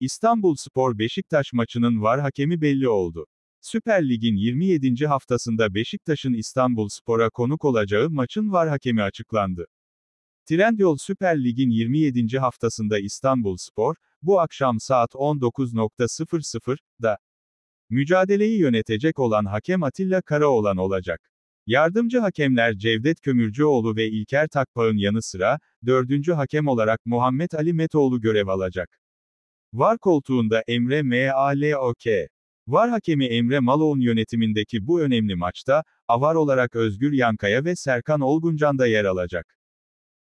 İstanbul Spor Beşiktaş maçının var hakemi belli oldu. Süper Lig'in 27. haftasında Beşiktaş'ın İstanbul Spor'a konuk olacağı maçın var hakemi açıklandı. Trendyol Süper Lig'in 27. haftasında İstanbul Spor, bu akşam saat 19.00'da, mücadeleyi yönetecek olan hakem Atilla Karaoğlan olacak. Yardımcı hakemler Cevdet Kömürcüoğlu ve İlker Takpağ'ın yanı sıra, dördüncü hakem olarak Muhammed Ali Metoğlu görev alacak. VAR koltuğunda Emre Malok. VAR hakemi Emre Maloğun yönetimindeki bu önemli maçta, avar olarak Özgür Yankaya ve Serkan Olguncan da yer alacak.